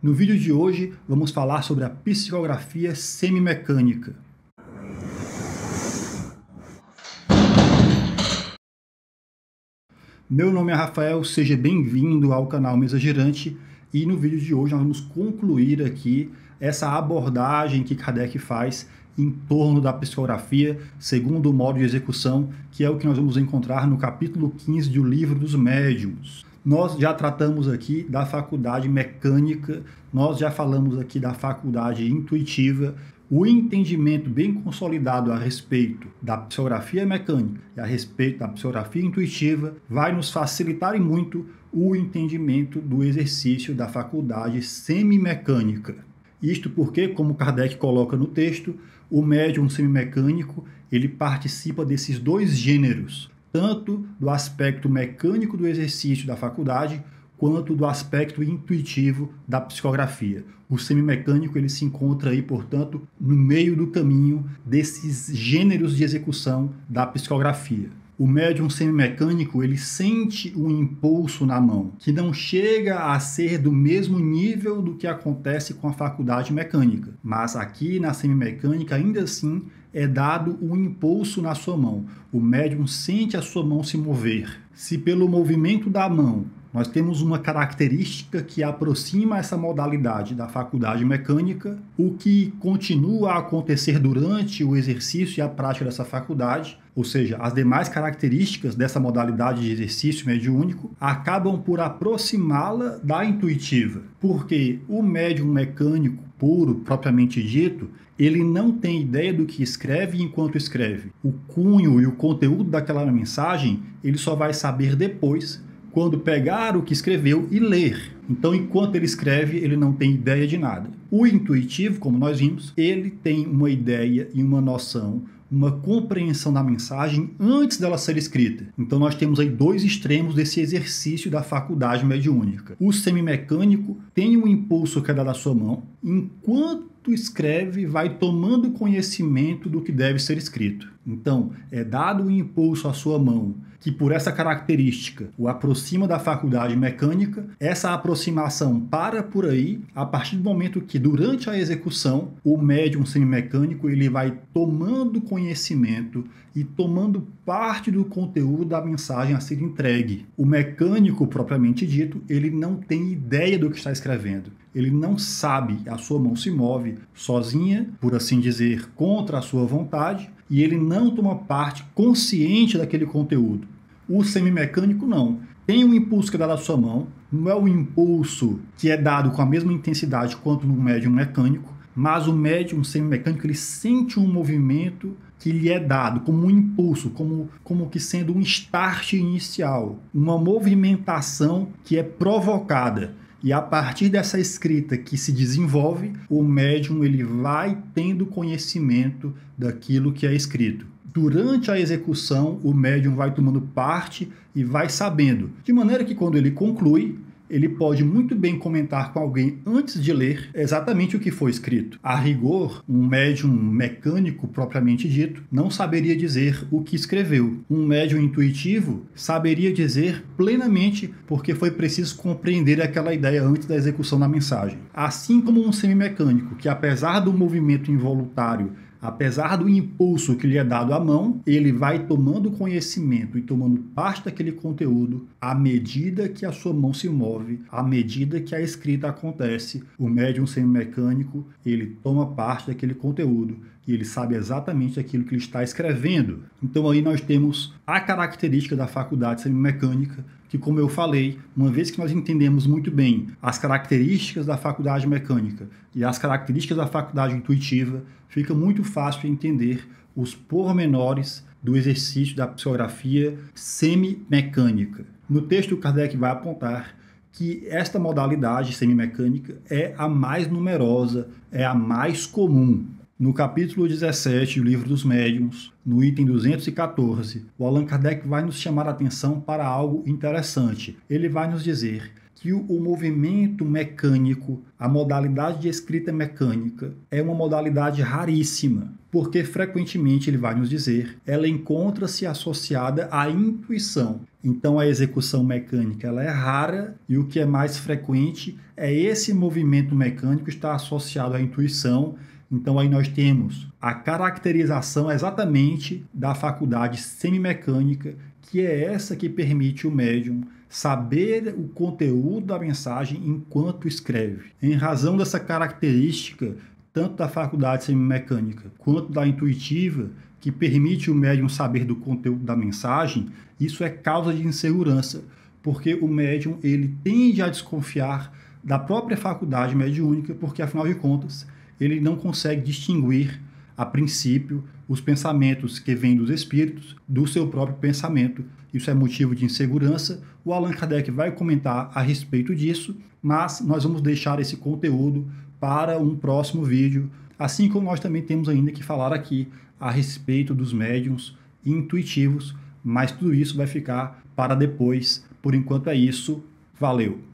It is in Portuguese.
No vídeo de hoje, vamos falar sobre a psicografia semimecânica. Meu nome é Rafael, seja bem-vindo ao canal Mesa Girante e no vídeo de hoje nós vamos concluir aqui essa abordagem que Kardec faz em torno da psicografia segundo o modo de execução, que é o que nós vamos encontrar no capítulo 15 do Livro dos Médiuns. Nós já tratamos aqui da faculdade mecânica, nós já falamos aqui da faculdade intuitiva. O entendimento bem consolidado a respeito da psicografia mecânica e a respeito da psicografia intuitiva vai nos facilitar e muito o entendimento do exercício da faculdade semimecânica. Isto porque, como Kardec coloca no texto, o médium semimecânico ele participa desses dois gêneros, tanto do aspecto mecânico do exercício da faculdade, quanto do aspecto intuitivo da psicografia. O semimecânico ele se encontra aí, portanto, no meio do caminho desses gêneros de execução da psicografia. O médium semimecânico ele sente um impulso na mão, que não chega a ser do mesmo nível do que acontece com a faculdade mecânica. Mas aqui na semimecânica, ainda assim, é dado um impulso na sua mão. O médium sente a sua mão se mover. Se pelo movimento da mão nós temos uma característica que aproxima essa modalidade da faculdade mecânica, o que continua a acontecer durante o exercício e a prática dessa faculdade, ou seja, as demais características dessa modalidade de exercício mediúnico acabam por aproximá-la da intuitiva, porque o médium mecânico puro, propriamente dito, ele não tem ideia do que escreve enquanto escreve. O cunho e o conteúdo daquela mensagem ele só vai saber depois quando pegar o que escreveu e ler. Então, enquanto ele escreve, ele não tem ideia de nada. O intuitivo, como nós vimos, ele tem uma ideia e uma noção uma compreensão da mensagem antes dela ser escrita. Então nós temos aí dois extremos desse exercício da faculdade mediúnica. O semimecânico tem um impulso que é dado à sua mão, enquanto escreve, vai tomando conhecimento do que deve ser escrito. Então, é dado o impulso à sua mão, que por essa característica o aproxima da faculdade mecânica, essa aproximação para por aí a partir do momento que durante a execução o médium semimecânico ele vai tomando conhecimento e tomando parte do conteúdo da mensagem a ser entregue. O mecânico propriamente dito, ele não tem ideia do que está escrevendo. Ele não sabe, a sua mão se move sozinha, por assim dizer, contra a sua vontade, e ele não toma parte consciente daquele conteúdo. O semimecânico não. Tem um impulso que é dado à sua mão, não é o um impulso que é dado com a mesma intensidade quanto no médium mecânico, mas o médium semimecânico ele sente um movimento que lhe é dado como um impulso, como, como que sendo um start inicial, uma movimentação que é provocada. E a partir dessa escrita que se desenvolve, o médium ele vai tendo conhecimento daquilo que é escrito. Durante a execução, o médium vai tomando parte e vai sabendo, de maneira que quando ele conclui, ele pode muito bem comentar com alguém antes de ler exatamente o que foi escrito. A rigor, um médium mecânico propriamente dito não saberia dizer o que escreveu. Um médium intuitivo saberia dizer plenamente porque foi preciso compreender aquela ideia antes da execução da mensagem. Assim como um semimecânico, que apesar do movimento involuntário Apesar do impulso que lhe é dado à mão, ele vai tomando conhecimento e tomando parte daquele conteúdo à medida que a sua mão se move, à medida que a escrita acontece. O médium mecânico ele toma parte daquele conteúdo e ele sabe exatamente aquilo que ele está escrevendo. Então aí nós temos a característica da faculdade semimecânica, que como eu falei, uma vez que nós entendemos muito bem as características da faculdade mecânica e as características da faculdade intuitiva, fica muito fácil entender os pormenores do exercício da psicografia semimecânica. No texto, Kardec vai apontar que esta modalidade semimecânica é a mais numerosa, é a mais comum no capítulo 17 do Livro dos Médiuns, no item 214, o Allan Kardec vai nos chamar a atenção para algo interessante. Ele vai nos dizer que o, movimento mecânico, a modalidade de escrita mecânica, é uma modalidade raríssima, porque frequentemente ele vai nos dizer, ela encontra-se associada à intuição. Então a execução mecânica ela é rara e o que é mais frequente é esse movimento mecânico estar associado à intuição. Então aí nós temos a caracterização exatamente da faculdade semimecânica, que é essa que permite o médium saber o conteúdo da mensagem enquanto escreve. Em razão dessa característica, tanto da faculdade semimecânica quanto da intuitiva, que permite o médium saber do conteúdo da mensagem, isso é causa de insegurança, porque o médium ele tende a desconfiar da própria faculdade mediúnica, porque afinal de contas, ele não consegue distinguir a princípio, os pensamentos que vêm dos espíritos, do seu próprio pensamento. Isso é motivo de insegurança. O Allan Kardec vai comentar a respeito disso, mas nós vamos deixar esse conteúdo para um próximo vídeo, assim como nós também temos ainda que falar aqui a respeito dos médiums intuitivos, mas tudo isso vai ficar para depois. Por enquanto é isso. Valeu!